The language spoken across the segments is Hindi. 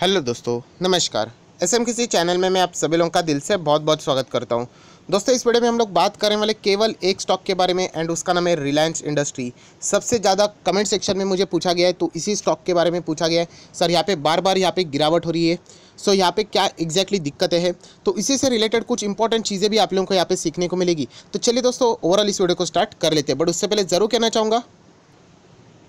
हेलो दोस्तों नमस्कार एस एम किसी चैनल में मैं आप सभी लोगों का दिल से बहुत बहुत स्वागत करता हूं दोस्तों इस वीडियो में हम लोग बात करने वाले केवल एक स्टॉक के बारे में एंड उसका नाम है रिलायंस इंडस्ट्री सबसे ज़्यादा कमेंट सेक्शन में मुझे पूछा गया है तो इसी स्टॉक के बारे में पूछा गया है सर यहाँ पे बार बार यहाँ पे गिरावट हो रही है सो यहाँ पे क्या एग्जैक्टली दिक्कतें हैं तो इसी से रिलेटेड कुछ इंपॉर्टेंट चीज़ें भी आप लोगों को यहाँ पर सीखने को मिलेगी तो चलिए दोस्तों ओवरऑल इस वीडियो को स्टार्ट कर लेते हैं बट उससे पहले ज़रूर कहना चाहूँगा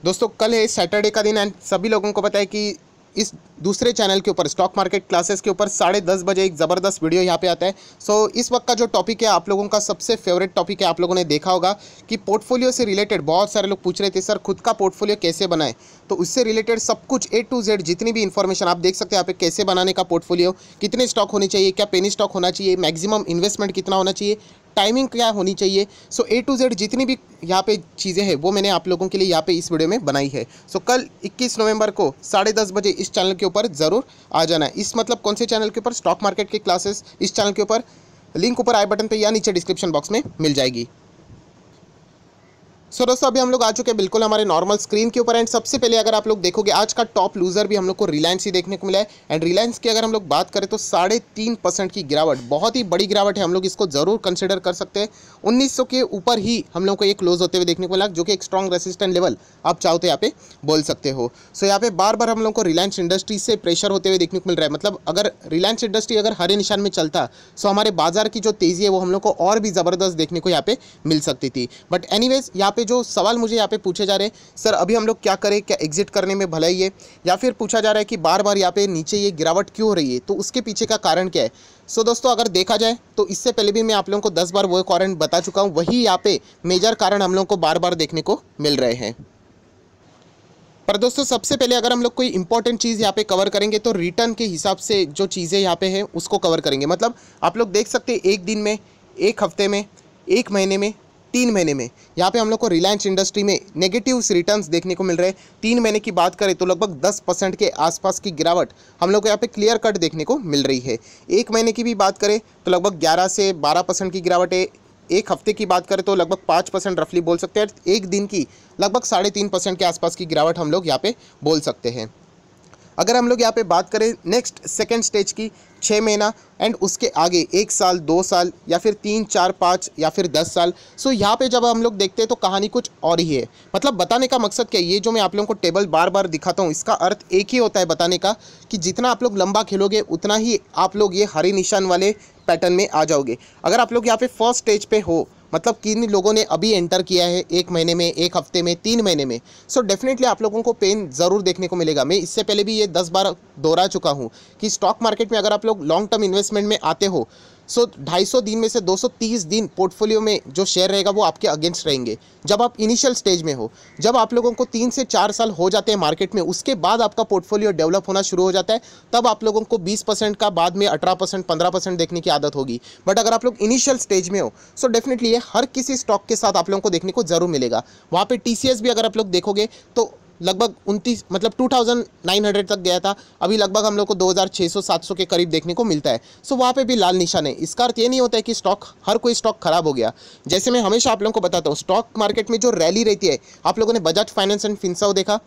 दोस्तों कल है सैटरडे का दिन एंड सभी लोगों को पता है कि इस दूसरे चैनल के ऊपर स्टॉक मार्केट क्लासेस के ऊपर साढ़े दस बजे एक ज़बरदस्त वीडियो यहाँ पे आता है सो so, इस वक्त का जो टॉपिक है आप लोगों का सबसे फेवरेट टॉपिक है आप लोगों ने देखा होगा कि पोर्टफोलियो से रिलेटेड बहुत सारे लोग पूछ रहे थे सर खुद का पोर्टफोलियो कैसे बनाए तो उससे रिलेटेड सब कुछ ए टू जेड जितनी भी इन्फॉर्मेशन आप देख सकते हैं यहाँ पे कैसे बनाने का पोर्टफोलियो कितने स्टॉक होने चाहिए क्या पेनी स्टॉक होना चाहिए मैक्सिमम इन्वेस्टमेंट कितना होना चाहिए टाइमिंग क्या होनी चाहिए सो ए टू जेड जितनी भी यहाँ पे चीज़ें हैं वो मैंने आप लोगों के लिए यहाँ पे इस वीडियो में बनाई है सो so, कल 21 नवंबर को साढ़े दस बजे इस चैनल के ऊपर ज़रूर आ जाना इस मतलब कौन से चैनल के ऊपर स्टॉक मार्केट की क्लासेस इस चैनल के ऊपर लिंक ऊपर आई बटन पर या नीचे डिस्क्रिप्शन बॉक्स में मिल जाएगी सो so, दोस्तों अभी हम लोग आ चुके हैं बिल्कुल हमारे नॉर्मल स्क्रीन के ऊपर एंड सबसे पहले अगर आप लोग देखोगे आज का टॉप लूजर भी हम लोग को रिलायंस ही देखने को मिला है एंड रिलायंस की अगर हम लोग बात करें तो साढ़े तीन परसेंट की गिरावट बहुत ही बड़ी गिरावट है हम लोग इसको जरूर कंसिडर कर सकते हैं उन्नीस के ऊपर ही हम लोग को एक क्लोज होते हुए देखने को मिला जो कि एक स्ट्रॉन्ग रेसिस्टेंट लेवल आप चाहो तो यहाँ पे बोल सकते हो सो so, यहाँ पे बार बार हम लोग को रिलायंस इंडस्ट्री से प्रेशर होते हुए देखने को मिल रहा है मतलब अगर रिलायंस इंडस्ट्री अगर हरे निशान में चलता सो हमारे बाजार की जो तेज़ी है वो हम लोग को और भी ज़बरदस्त देखने को यहाँ पे मिल सकती थी बट एनी यहाँ पे जो सवाल मुझे यहाँ पे पूछे जा रहे हैं सर अभी हम लोग क्या करें क्या एग्जिट करने में भला ही है या फिर पूछा जा रहा है कि बार बार यहाँ पे नीचे ये गिरावट क्यों हो रही है तो उसके पीछे का कारण क्या है सो दोस्तों अगर देखा जाए तो इससे पहले भी मैं आप लोगों को दस बार वो कारण बता चुका हूँ वही यहाँ पे मेजर कारण हम लोग को बार बार देखने को मिल रहे हैं पर दोस्तों सबसे पहले अगर हम लोग कोई इंपॉर्टेंट चीज़ यहाँ पे कवर करेंगे तो रिटर्न के हिसाब से जो चीज़ें यहाँ पे हैं उसको कवर करेंगे मतलब आप लोग देख सकते हैं एक दिन में एक हफ्ते में एक महीने में तीन महीने में यहाँ पे हम लोग को रिलायंस इंडस्ट्री में नेगेटिव रिटर्न्स देखने को मिल रहे हैं तीन महीने की बात करें तो लगभग दस परसेंट के आसपास की गिरावट हम लोग को यहाँ पे क्लियर कट देखने को मिल रही है एक महीने की भी बात करें तो लगभग ग्यारह से बारह परसेंट की गिरावट है एक हफ्ते की बात करें तो लगभग पाँच परसेंट रफली बोल सकते हैं एक दिन की लगभग साढ़े तीन परसेंट के आसपास की गिरावट हम लोग यहाँ पर बोल सकते हैं अगर हम लोग यहाँ पे बात करें नेक्स्ट सेकेंड स्टेज की छः महीना एंड उसके आगे एक साल दो साल या फिर तीन चार पाँच या फिर दस साल सो यहाँ पे जब हम लोग देखते हैं तो कहानी कुछ और ही है मतलब बताने का मकसद क्या है ये जो मैं आप लोगों को टेबल बार बार दिखाता हूँ इसका अर्थ एक ही होता है बताने का कि जितना आप लोग लंबा खेलोगे उतना ही आप लोग ये हरे निशान वाले पैटर्न में आ जाओगे अगर आप लोग यहाँ पे फर्स्ट स्टेज पर हो मतलब किन लोगों ने अभी एंटर किया है एक महीने में एक हफ्ते में तीन महीने में सो so डेफिनेटली आप लोगों को पेन ज़रूर देखने को मिलेगा मैं इससे पहले भी ये दस बार दोहरा चुका हूँ कि स्टॉक मार्केट में अगर आप लोग लॉन्ग टर्म इन्वेस्टमेंट में आते हो सो ढाई दिन में से 230 दिन पोर्टफोलियो में जो शेयर रहेगा वो आपके अगेंस्ट रहेंगे जब आप इनिशियल स्टेज में हो जब आप लोगों को तीन से चार साल हो जाते हैं मार्केट में उसके बाद आपका पोर्टफोलियो डेवलप होना शुरू हो जाता है तब आप लोगों को बीस का बाद में अठारह परसेंट देखने की आदत होगी बट अगर आप लोग इनिशियल स्टेज में हो सो so डेफिनेटली ये हर किसी स्टॉक के साथ आप लोगों को देखने को जरूर मिलेगा वहाँ पर टी भी अगर आप लोग देखोगे तो लगभग उनतीस मतलब 2900 तक गया था अभी लगभग हम लोग को 2600-700 के करीब देखने को मिलता है सो वहाँ पे भी लाल निशान है इसका अर्थ ये नहीं होता है कि स्टॉक हर कोई स्टॉक खराब हो गया जैसे मैं हमेशा आप लोगों को बताता हूँ स्टॉक मार्केट में जो रैली रहती है आप लोगों ने बजाज फाइनेंस एंड फिनसाओ देखा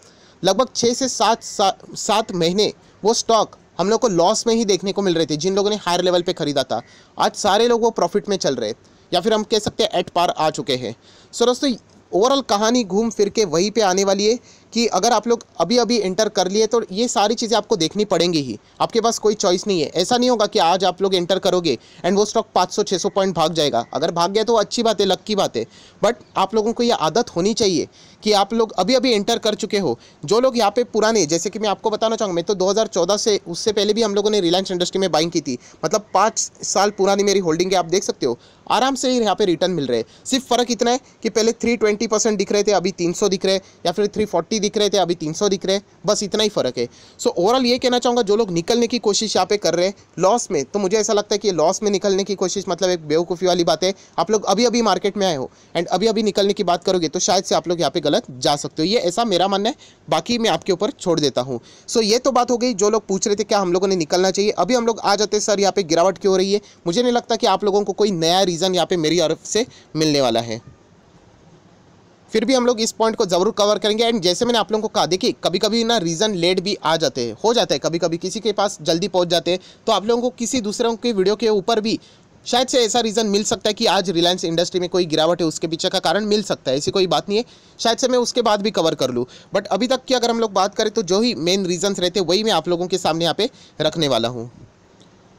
लगभग छः से सात सात महीने वो स्टॉक हम लोग को लॉस में ही देखने को मिल रहे थे जिन लोगों ने हायर लेवल पर खरीदा था आज सारे लोग वो प्रॉफिट में चल रहे या फिर हम कह सकते हैं एट पार आ चुके हैं सो दोस्तों ओवरऑल कहानी घूम फिर के वहीं पे आने वाली है कि अगर आप लोग अभी अभी इंटर कर लिए तो ये सारी चीज़ें आपको देखनी पड़ेंगी ही आपके पास कोई चॉइस नहीं है ऐसा नहीं होगा कि आज आप लोग इंटर करोगे एंड वो स्टॉक 500 सौ पॉइंट भाग जाएगा अगर भाग गया तो अच्छी बात है लक की बात है बट आप लोगों को ये आदत होनी चाहिए कि आप लोग अभी अभी इंटर कर चुके हो जो लोग यहाँ पे पुराने जैसे कि मैं आपको बताना चाहूँगा मैं तो 2014 से उससे पहले भी हम लोगों ने रिलायंस इंडस्ट्री में बाइंग की थी मतलब पाँच साल पुरानी मेरी होल्डिंग है आप देख सकते हो आराम से ही यहाँ पे रिटर्न मिल रहे हैं सिर्फ फ़र्क इतना है कि पहले थ्री परसेंट दिख रहे थे अभी तीन दिख रहे या फिर थ्री अस्सी दिख रहे थे अभी तीन दिख रहे हैं बस इतना ही फ़र्क है सो so, ओवरऑल ये कहना चाहूँगा जो लोग निकलने की कोशिश यहाँ पे कर रहे हैं लॉस में तो मुझे ऐसा लगता है कि लॉस में निकलने की कोशिश मतलब एक बेवकूफ़ी वाली बात है आप लोग अभी अभी मार्केट में आए हो एंड अभी अभी निकलने की बात करोगे तो शायद से आप लोग यहाँ पे गलत जा सकते हो ये ऐसा मेरा मानना है बाकी मैं आपके ऊपर छोड़ देता हूँ सो so, ये तो बात हो गई जो लोग पूछ रहे थे क्या हम लोगों ने निकलना चाहिए अभी हम लोग आ जाते सर यहाँ पे गिरावट क्यों हो रही है मुझे नहीं लगता कि आप लोगों को कोई नया रीज़न यहाँ पे मेरी तरफ से मिलने वाला है फिर भी हम लोग इस पॉइंट को ज़रूर कवर करेंगे एंड जैसे मैंने आप लोगों को कहा देखिए कभी कभी ना रीज़न लेट भी आ जाते हैं हो जाता है कभी कभी किसी के पास जल्दी पहुँच जाते हैं तो आप लोगों को किसी दूसरों के वीडियो के ऊपर भी शायद से ऐसा रीज़न मिल सकता है कि आज रिलायंस इंडस्ट्री में कोई गिरावट है उसके पीछे का कारण मिल सकता है ऐसी कोई बात नहीं है शायद से मैं उसके बाद भी कवर कर लूँ बट अभी तक की अगर हम लोग बात करें तो जो ही मेन रीज़न रहते वही मैं आप लोगों के सामने यहाँ पे रखने वाला हूँ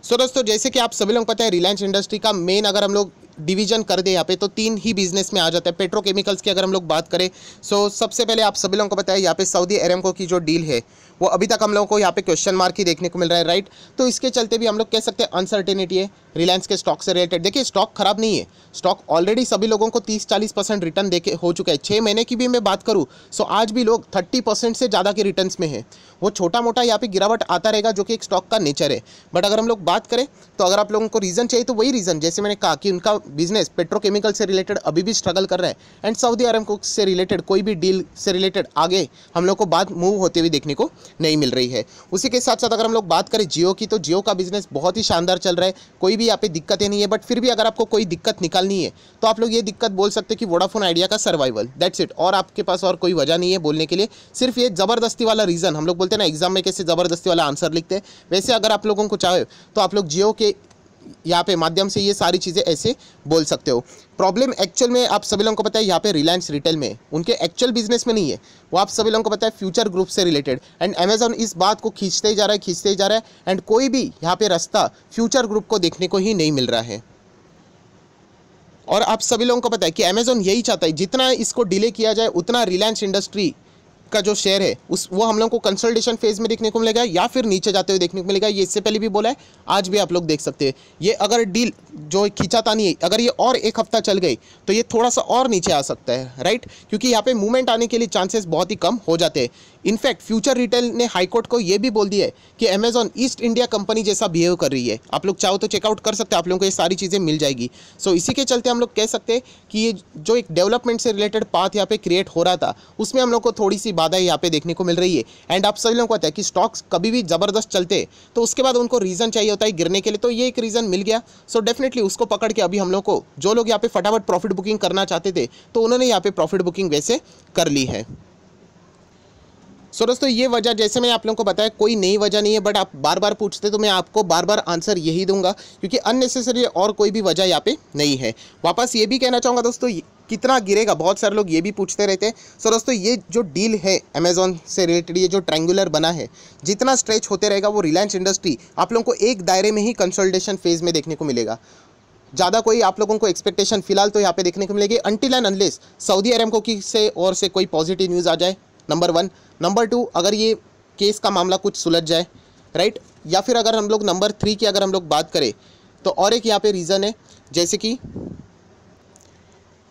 सो so, दोस्तों जैसे कि आप सभी लोग को पता है रिलायंस इंडस्ट्री का मेन अगर हम लोग डिवीजन कर दे यहाँ पे तो तीन ही बिजनेस में आ जाता है पेट्रोकेमिकल्स की अगर हम लोग बात करें सो सबसे पहले आप सभी लोगों को बताया यहाँ पे सऊदी एरमको की जो डील है वो अभी तक हम लोगों को यहाँ पे क्वेश्चन मार्क ही देखने को मिल रहा है राइट तो इसके चलते भी हम लोग कह सकते हैं अनसर्टेनिटी है रिलायंस के स्टॉक से रिलेटेड देखिए स्टॉक खराब नहीं है स्टॉक ऑलरेडी सभी लोगों को तीस चालीस परसेंट रिटर्न देखे हो चुका है छः महीने की भी मैं बात करूँ सो आज भी लोग थर्टी परसेंट से ज़्यादा के रिटर्न में है वो छोटा मोटा यहाँ पे गिरावट आता रहेगा जो कि एक स्टॉक का नेचर है बट अगर हम लोग बात करें तो अगर आप लोगों को रीज़न चाहिए तो वही रीज़न जैसे मैंने कहा कि उनका बिजनेस पेट्रोकेमिकल से रिलेटेड अभी भी स्ट्रगल कर रहे हैं एंड सऊदी अरब को से रिलेटेड कोई भी डील से रिलेटेड आगे हम लोग को बात मूव होते हुए देखने को नहीं मिल रही है उसी के साथ साथ अगर हम लोग बात करें जियो की तो जियो का बिजनेस बहुत ही शानदार चल रहा है कोई भी यहाँ पे दिक्कतें नहीं है बट फिर भी अगर आपको कोई दिक्कत निकालनी है तो आप लोग ये दिक्कत बोल सकते कि वोडाफोन आइडिया का सर्वाइवल दैट्स इट और आपके पास और कोई वजह नहीं है बोलने के लिए सिर्फ ये ज़बरदस्ती वाला रीज़न हम लोग बोलते हैं ना एग्जाम में कैसे ज़बरदस्ती वाला आंसर लिखते हैं वैसे अगर आप लोगों को चाहे तो आप लोग जियो के यहाँ पे माध्यम से ये सारी चीज़ें ऐसे बोल सकते हो प्रॉब्लम एक्चुअल में आप सभी लोगों को पता है यहाँ पे रिलायंस रिटेल में उनके एक्चुअल बिजनेस में नहीं है वो आप सभी लोगों को पता है फ्यूचर ग्रुप से रिलेटेड एंड अमेजोन इस बात को खींचते ही जा रहा है खींचते ही जा रहा है एंड कोई भी यहाँ पर रास्ता फ्यूचर ग्रुप को देखने को ही नहीं मिल रहा है और आप सभी लोगों को पता है कि अमेजोन यही चाहता है जितना इसको डिले किया जाए उतना रिलायंस इंडस्ट्री का जो शेयर है उस वो हम लोग को कंसल्टेशन फेज में देखने को मिलेगा या फिर नीचे जाते हुए देखने को मिलेगा ये इससे पहले भी बोला है आज भी आप लोग देख सकते हैं ये अगर डील जो नहीं है अगर ये और एक हफ्ता चल गई तो ये थोड़ा सा और नीचे आ सकता है राइट क्योंकि यहाँ पे मूवमेंट आने के लिए चांसेस बहुत ही कम हो जाते हैं इनफैक्ट फ्यूचर रिटेल ने हाईकोर्ट को यह भी बोल दिया है कि अमेजॉन ईस्ट इंडिया कंपनी जैसा बिहेव कर रही है आप लोग चाहो तो चेकआउट कर सकते हैं आप लोगों को ये सारी चीज़ें मिल जाएगी सो so, इसी के चलते हम लोग कह सकते हैं कि ये जो एक डेवलपमेंट से रिलेटेड पाथ यहाँ पे क्रिएट हो रहा था उसमें हम लोग को थोड़ी सी बाधा यहाँ पे देखने को मिल रही है एंड आप सभी लोगों को पता है कि स्टॉक्स कभी भी ज़बरदस्त चलते तो उसके बाद उनको रीज़न चाहिए होता है गिरने के लिए तो ये एक रीज़न मिल गया सो so, डेफिनेटली उसको पकड़ के अभी हम लोग को जो लोग यहाँ पे फटाफट प्रॉफिट बुकिंग करना चाहते थे तो उन्होंने यहाँ पे प्रॉफिट बुकिंग वैसे कर ली है सो दोस्तों ये वजह जैसे मैं आप लोगों को बताया कोई नई वजह नहीं है बट आप बार बार पूछते तो मैं आपको बार बार आंसर यही दूंगा क्योंकि अननेसेसरी और कोई भी वजह यहाँ पे नहीं है वापस ये भी कहना चाहूँगा दोस्तों कितना गिरेगा बहुत सारे लोग ये भी पूछते रहते हैं सो दोस्तों ये जो डील है अमेजोन से रिलेटेड ये जो ट्रैंगुलर बना है जितना स्ट्रेच होते रहेगा वो रिलायंस इंडस्ट्री आप लोगों को एक दायरे में ही कंसल्टेशन फेज़ में देखने को मिलेगा ज़्यादा कोई आप लोगों को एक्सपेक्टेशन फिलहाल तो यहाँ पे देखने को मिलेगी until and unless Saudi Arabia को की से और से कोई पॉजिटिव न्यूज़ आ जाए नंबर वन नंबर टू अगर ये केस का मामला कुछ सुलझ जाए राइट या फिर अगर हम लोग नंबर थ्री की अगर हम लोग बात करें तो और एक यहाँ पे रीज़न है जैसे कि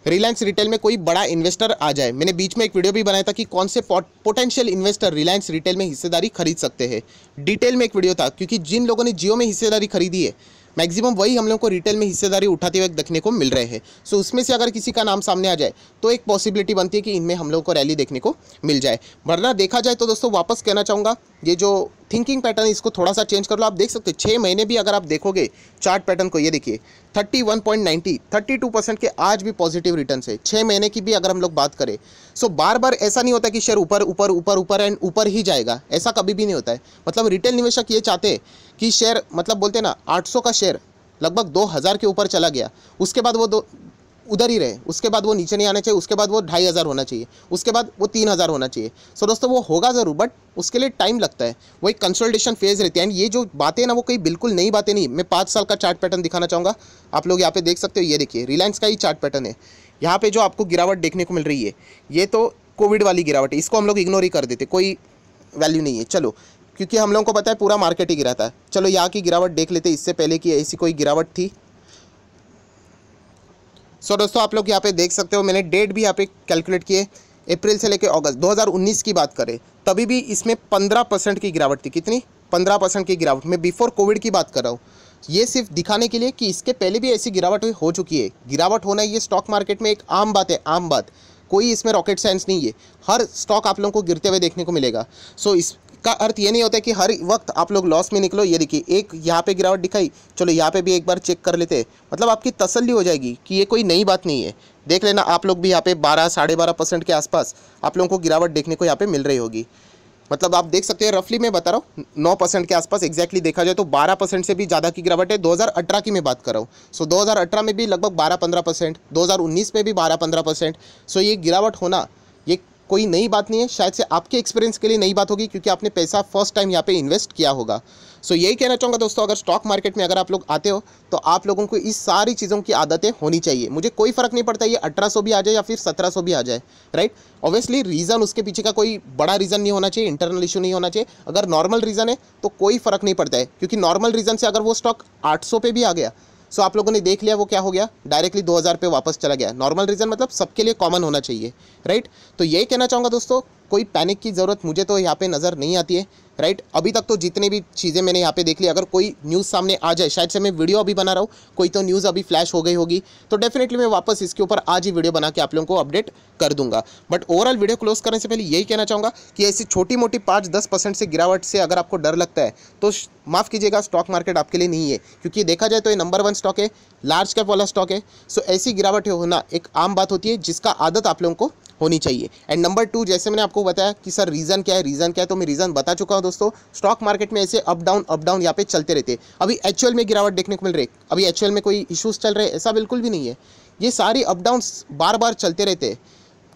रिलायंस रिटेल में कोई बड़ा इन्वेस्टर आ जाए मैंने बीच में एक वीडियो भी बनाया था कि कौन से पोटेंशियल इन्वेस्टर रिलायंस रिटेल में हिस्सेदारी खरीद सकते हैं डिटेल में एक वीडियो था क्योंकि जिन लोगों ने जियो में हिस्सेदारी खरीदी है मैक्सिमम वही हम लोग को रिटेल में हिस्सेदारी उठाते हुए देखने को मिल रहे हैं सो so, उसमें से अगर किसी का नाम सामने आ जाए तो एक पॉसिबिलिटी बनती है कि इनमें हम लोग को रैली देखने को मिल जाए वरना देखा जाए तो दोस्तों वापस कहना चाहूँगा ये जो थिंकिंग पैटर्न इसको थोड़ा सा चेंज कर लो आप देख सकते हो छः महीने भी अगर आप देखोगे चार्ट पैटर्न को ये देखिए 31.90 32 परसेंट के आज भी पॉजिटिव रिटर्न है छः महीने की भी अगर हम लोग बात करें सो so, बार बार ऐसा नहीं होता कि शेयर ऊपर ऊपर ऊपर ऊपर एंड ऊपर ही जाएगा ऐसा कभी भी नहीं होता है मतलब रिटेल निवेशक ये चाहते हैं कि शेयर मतलब बोलते ना आठ का शेयर लगभग दो के ऊपर चला गया उसके बाद वो दो उधर ही रहे उसके बाद वो नीचे नहीं आना चाहिए उसके बाद वो ढाई हज़ार होना चाहिए उसके बाद वो तीन हज़ार होना चाहिए सो दोस्तों वो होगा ज़रूर बट उसके लिए टाइम लगता है वो एक कंसल्टेशन फेज रहती है एंड ये जो बातें ना वो कोई बिल्कुल नई बातें नहीं मैं पाँच साल का चार्ट पैटर्न दिखाना चाहूँगा आप लोग यहाँ पे देख सकते हो ये देखिए रिलायंस का ही चार्ट पैटर्न है यहाँ पर जो आपको गिरावट देखने को मिल रही है ये तो कोविड वाली गिरावट है इसको हम लोग इग्नोर ही कर देते कोई वैल्यू नहीं है चलो क्योंकि हम लोगों को पता है पूरा मार्केट ही गिरा था चलो यहाँ की गिरावट देख लेते इससे पहले कि ऐसी कोई गिरावट थी सो दोस्तों आप लोग यहाँ पे देख सकते हो मैंने डेट भी यहाँ पे कैलकुलेट किए अप्रैल से लेकर अगस्त 2019 की बात करें तभी भी इसमें 15 परसेंट की गिरावट थी कितनी 15 परसेंट की गिरावट मैं बिफोर कोविड की बात कर रहा हूँ ये सिर्फ दिखाने के लिए कि इसके पहले भी ऐसी गिरावट हो चुकी है गिरावट होना ये स्टॉक मार्केट में एक आम बात है आम बात कोई इसमें रॉकेट साइंस नहीं है हर स्टॉक आप लोगों को गिरते हुए देखने को मिलेगा सो so, इस का अर्थ ये नहीं होता है कि हर वक्त आप लोग लॉस में निकलो ये देखिए एक यहाँ पे गिरावट दिखाई चलो यहाँ पे भी एक बार चेक कर लेते मतलब आपकी तसल्ली हो जाएगी कि ये कोई नई बात नहीं है देख लेना आप लोग भी यहाँ पे बारह साढ़े बारह परसेंट के आसपास आप लोगों को गिरावट देखने को यहाँ पे मिल रही होगी मतलब आप देख सकते हैं रफली मैं बता रहा हूँ नौ परसेंट के आसपास एक्जैक्टली देखा जाए तो बारह परसेंट से भी ज़्यादा की गिरावट है दो हज़ार अठारह की मैं बात कर रहा हूँ सो दो हज़ार अठारह में भी लगभग बारह पंद्रह परसेंट दो हज़ार उन्नीस में भी बारह पंद्रह परसेंट सो ये गिरावट होना कोई नई बात नहीं है शायद से आपके एक्सपीरियंस के लिए नई बात होगी क्योंकि आपने पैसा फर्स्ट टाइम यहाँ पे इन्वेस्ट किया होगा सो so, यही कहना चाहूँगा दोस्तों अगर स्टॉक मार्केट में अगर आप लोग आते हो तो आप लोगों को इस सारी चीज़ों की आदतें होनी चाहिए मुझे कोई फ़र्क नहीं पड़ता ये अठारह भी आ जाए या फिर सत्रह भी आ जाए राइट ऑब्वियसली रीज़न उसके पीछे का कोई बड़ा रीज़न नहीं होना चाहिए इंटरनल इशू नहीं होना चाहिए अगर नॉर्मल रीज़न है तो कोई फ़र्क नहीं पड़ता है क्योंकि नॉर्मल रीज़न से अगर वो स्टॉक आठ पे भी आ गया सो आप लोगों ने देख लिया वो क्या हो गया डायरेक्टली 2000 पे वापस चला गया नॉर्मल रीज़न मतलब सबके लिए कॉमन होना चाहिए राइट तो यही कहना चाहूँगा दोस्तों कोई पैनिक की ज़रूरत मुझे तो यहाँ पे नज़र नहीं आती है राइट अभी तक तो जितने भी चीज़ें मैंने यहाँ पे देख ली अगर कोई न्यूज़ सामने आ जाए शायद से मैं वीडियो अभी बना रहा हूँ कोई तो न्यूज़ अभी फ्लैश हो गई होगी तो डेफिनेटली मैं वापस इसके ऊपर आज ही वीडियो बना के आप लोगों को अपडेट कर दूंगा बट ओवरऑल वीडियो क्लोज करने से पहले यही कहना चाहूँगा कि ऐसी छोटी मोटी पाँच दस परसेंट से गिरावट से अगर आपको डर लगता है तो माफ़ कीजिएगा स्टॉक मार्केट आपके लिए नहीं है क्योंकि देखा जाए तो ये नंबर वन स्टॉक है लार्ज कैप वाला स्टॉक है सो ऐसी गिरावट होना एक आम बात होती है जिसका आदत आप लोगों को होनी चाहिए एंड नंबर टू जैसे मैंने आपको बताया कि सर रीज़न क्या है रीज़न क्या है तो मैं रीज़न बता चुका हूँ दोस्तों स्टॉक मार्केट में ऐसे अप डाउन अप डाउन यहाँ पे चलते रहते अभी एक्चुअल में गिरावट देखने को मिल रही है अभी एक्चुअल में कोई इशूज़ चल रहे ऐसा बिल्कुल भी नहीं है ये सारे अप डाउन बार बार चलते रहते हैं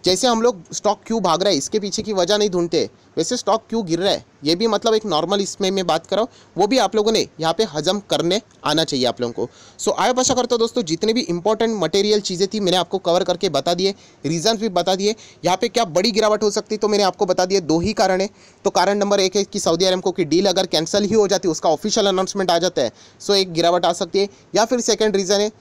जैसे हम लोग स्टॉक क्यों भाग रहा है इसके पीछे की वजह नहीं ढूंढते वैसे स्टॉक क्यों गिर रहा है ये भी मतलब एक नॉर्मल इसमें मैं बात कर रहा हूँ वो भी आप लोगों ने यहाँ पे हजम करने आना चाहिए आप लोगों को सो so, आई करता हूँ दोस्तों जितने भी इंपॉर्टेंट मटेरियल चीज़ें थी मैंने आपको कवर करके बता दिए रीजन्स भी बता दिए यहाँ पे क्या बड़ी गिरावट हो सकती तो मैंने आपको बता दिए दो ही कारण है तो कारण नंबर एक है कि सऊदी अरब को कि डील अगर कैंसिल ही हो जाती उसका ऑफिशियल अनाउंसमेंट आ जाता है सो एक गिरावट आ सकती है या फिर सेकेंड रीज़न है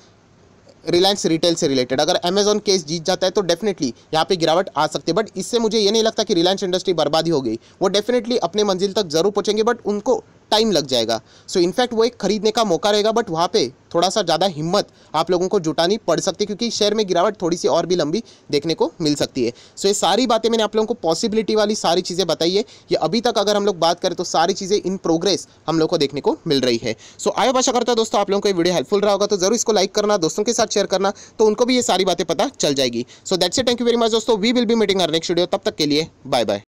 रिलायंस रिटेल से रिलेटेड अगर अमेजोन केस जीत जाता है तो डेफिनेटली यहाँ पे गिरावट आ सकती है बट इससे मुझे ये नहीं लगता कि रिलायंस इंडस्ट्री बर्बादी हो गई वो डेफिनेटली अपने मंजिल तक जरूर पहुँचेंगे बट उनको टाइम लग जाएगा सो so, इनफैक्ट वो एक खरीदने का मौका रहेगा बट वहाँ पे थोड़ा सा ज़्यादा हिम्मत आप लोगों को जुटानी पड़ सकती है क्योंकि शेयर में गिरावट थोड़ी सी और भी लंबी देखने को मिल सकती है सो ये सारी बातें मैंने आप लोगों को पॉसिबिलिटी वाली सारी चीज़ें बताई है ये अभी तक अगर हम लोग बात करें तो सारी चीज़ें इन प्रोग्रेस हम लोग को देखने को मिल रही है सो आयो आशा करता है दोस्तों आप लोगों को ये वीडियो हेल्पफुल रहा होगा तो जरूर इसको लाइक करना दोस्तों के साथ शेयर करना तो उनको भी ये सारी बातें पता चल जाएगी so that's a thank you very much दोस्तों वी विल बी मीटिंग हर नेक्स्ट वीडियो तब तक के लिए बाय बाय